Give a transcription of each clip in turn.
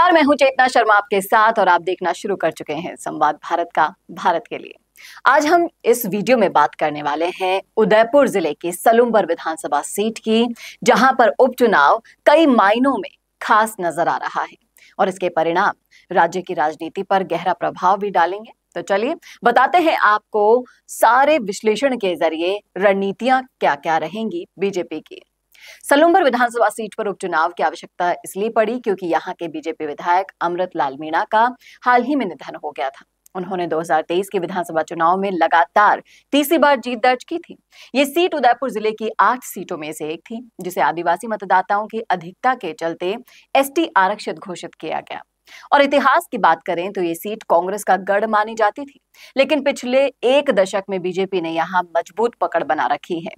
नमस्कार मैं हूं चेतना शर्मा आपके साथ और आप देखना शुरू कर चुके हैं संवाद भारत का भारत के लिए आज हम इस वीडियो में बात करने वाले हैं उदयपुर जिले की सलुम्बर विधानसभा सीट की जहां पर उपचुनाव कई मायनों में खास नजर आ रहा है और इसके परिणाम राज्य की राजनीति पर गहरा प्रभाव भी डालेंगे तो चलिए बताते हैं आपको सारे विश्लेषण के जरिए रणनीतियां क्या क्या रहेंगी बीजेपी की सलूम्बर विधानसभा सीट पर उपचुनाव की आवश्यकता इसलिए पड़ी क्योंकि यहाँ के बीजेपी विधायक अमृत लाल मीणा का हाल ही में निधन हो गया था उन्होंने 2023 के विधानसभा चुनाव में लगातार तीसरी बार जीत दर्ज की थी ये सीट उदयपुर जिले की आठ सीटों में से एक थी जिसे आदिवासी मतदाताओं की अधिकता के चलते एसटी आरक्षित घोषित किया गया और इतिहास की बात करें तो ये सीट कांग्रेस का गढ़ मानी जाती थी लेकिन पिछले एक दशक में बीजेपी ने यहाँ मजबूत पकड़ बना रखी है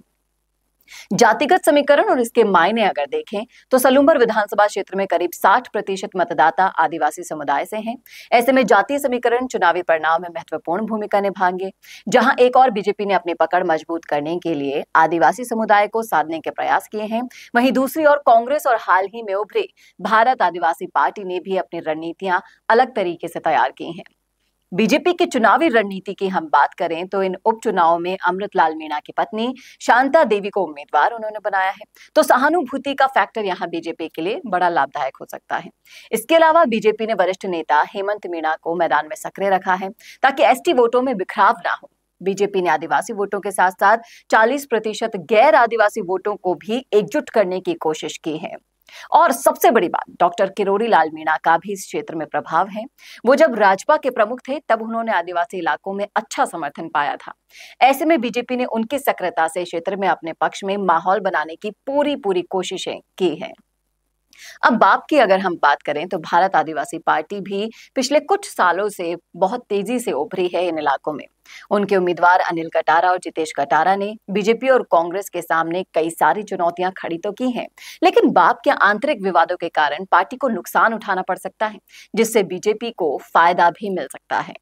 जातिगत समीकरण और इसके मायने अगर देखें तो सलूम्बर विधानसभा क्षेत्र में करीब 60 प्रतिशत मतदाता आदिवासी समुदाय से हैं ऐसे में जातीय समीकरण चुनावी परिणाम में महत्वपूर्ण भूमिका निभाएंगे जहां एक और बीजेपी ने अपनी पकड़ मजबूत करने के लिए आदिवासी समुदाय को साधने के प्रयास किए हैं वहीं दूसरी ओर कांग्रेस और हाल ही में उभरे भारत आदिवासी पार्टी ने भी अपनी रणनीतियां अलग तरीके से तैयार की हैं बीजेपी की चुनावी रणनीति की हम बात करें तो इन उपचुनाव में अमृत लाल मीणा की पत्नी शांता देवी को उम्मीदवार उन्होंने बनाया है तो सहानुभूति का फैक्टर यहाँ बीजेपी के लिए बड़ा लाभदायक हो सकता है इसके अलावा बीजेपी ने वरिष्ठ नेता हेमंत मीणा को मैदान में सक्रिय रखा है ताकि एस वोटों में बिखराव ना हो बीजेपी ने आदिवासी वोटों के साथ साथ 40 प्रतिशत गैर आदिवासी वोटों को भी एकजुट करने की कोशिश की है और सबसे बड़ी बात डॉक्टर किरोरी लाल मीणा का भी इस क्षेत्र में प्रभाव है वो जब राजपा के प्रमुख थे तब उन्होंने आदिवासी इलाकों में अच्छा समर्थन पाया था ऐसे में बीजेपी ने उनकी सक्रियता से क्षेत्र में अपने पक्ष में माहौल बनाने की पूरी पूरी कोशिशें की हैं अब बाप की अगर हम बात करें तो भारत आदिवासी पार्टी भी पिछले कुछ सालों से बहुत तेजी से उभरी है इन इलाकों में उनके उम्मीदवार अनिल कटारा और जितेश कटारा ने बीजेपी और कांग्रेस के सामने कई सारी चुनौतियां खड़ी तो की हैं लेकिन बाप के आंतरिक विवादों के कारण पार्टी को नुकसान उठाना पड़ सकता है जिससे बीजेपी को फायदा भी मिल सकता है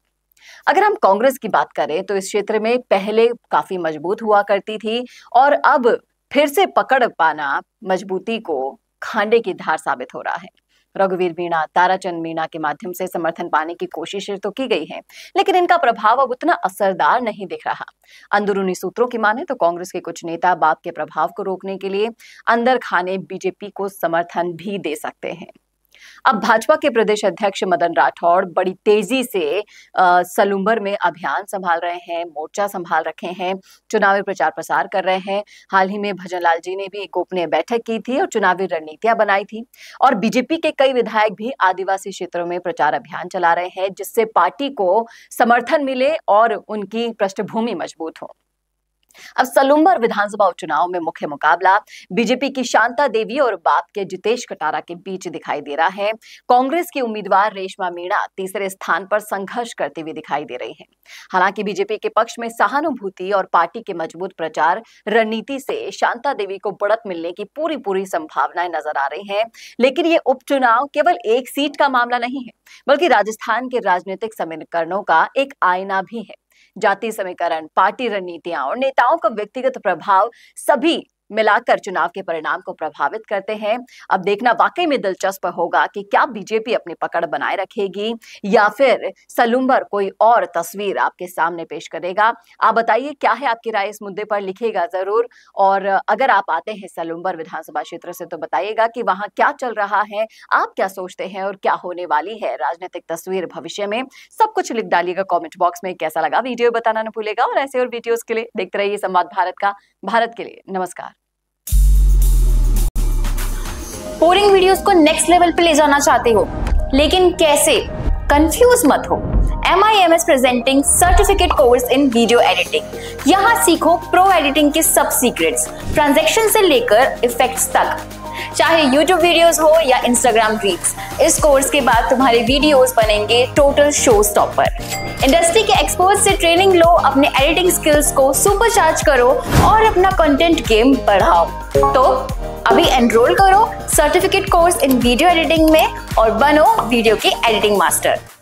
अगर हम कांग्रेस की बात करें तो इस क्षेत्र में पहले काफी मजबूत हुआ करती थी और अब फिर से पकड़ पाना मजबूती को खांडे की धार साबित हो रहा है रघुवीर मीणा ताराचंद मीणा के माध्यम से समर्थन पाने की कोशिशें तो की गई हैं, लेकिन इनका प्रभाव अब उतना असरदार नहीं दिख रहा अंदरूनी सूत्रों की माने तो कांग्रेस के कुछ नेता बाप के प्रभाव को रोकने के लिए अंदर खाने बीजेपी को समर्थन भी दे सकते हैं अब भाजपा के प्रदेश अध्यक्ष मदन राठौड़ बड़ी तेजी से सलूम्बर में अभियान संभाल रहे हैं मोर्चा संभाल रखे हैं चुनावी प्रचार प्रसार कर रहे हैं हाल ही में भजन लाल जी ने भी एक गोपनीय बैठक की थी और चुनावी रणनीतियां बनाई थी और बीजेपी के कई विधायक भी आदिवासी क्षेत्रों में प्रचार अभियान चला रहे हैं जिससे पार्टी को समर्थन मिले और उनकी पृष्ठभूमि मजबूत हो अब सलुम्बर विधानसभा उपचुनाव में मुख्य मुकाबला बीजेपी की शांता देवी और बाप के जितेश कटारा के बीच दिखाई दे रहा है कांग्रेस की उम्मीदवार रेशमा मीणा तीसरे स्थान पर संघर्ष करते हुए दिखाई दे रही हैं हालांकि बीजेपी के पक्ष में सहानुभूति और पार्टी के मजबूत प्रचार रणनीति से शांता देवी को बढ़त मिलने की पूरी पूरी संभावनाएं नजर आ रही है लेकिन ये उपचुनाव केवल एक सीट का मामला नहीं है बल्कि राजस्थान के राजनीतिक समीकरणों का एक आईना भी है जाति समीकरण पार्टी रणनीतियां और नेताओं का व्यक्तिगत प्रभाव सभी मिलाकर चुनाव के परिणाम को प्रभावित करते हैं अब देखना वाकई में दिलचस्प होगा कि क्या बीजेपी अपनी पकड़ बनाए रखेगी या फिर सलूम्बर कोई और तस्वीर आपके सामने पेश करेगा आप बताइए क्या है आपकी राय इस मुद्दे पर लिखेगा जरूर और अगर आप आते हैं सलूम्बर विधानसभा क्षेत्र से तो बताइएगा कि वहां क्या चल रहा है आप क्या सोचते हैं और क्या होने वाली है राजनीतिक तस्वीर भविष्य में सब कुछ लिख डालिएगा कॉमेंट बॉक्स में कैसा लगा वीडियो बताना ना भूलेगा और ऐसे और वीडियोज के लिए देखते रहिए संवाद भारत का भारत के लिए नमस्कार बोरिंग वीडियोस को नेक्स्ट लेवल पे ले जाना चाहते हो लेकिन कैसे कंफ्यूज मत हो M I M S presenting certificate course in video editing यहाँ सीखो प्रो एडिटिंग के सब सीक्रेट ट्रांजेक्शन से लेकर इफेक्ट्स तक चाहे YouTube वीडियोस हो या Instagram रील्स इस कोर्स के बाद तुम्हारे वीडियोस बनेंगे टोटल शो स्टॉपर इंडस्ट्री के एक्सपर्ट से ट्रेनिंग लो अपने एडिटिंग स्किल्स को सुपर चार्ज करो और अपना कंटेंट गेम बढ़ाओ तो अभी एनरोल करो certificate course in video editing में और बनो वीडियो के एडिटिंग मास्टर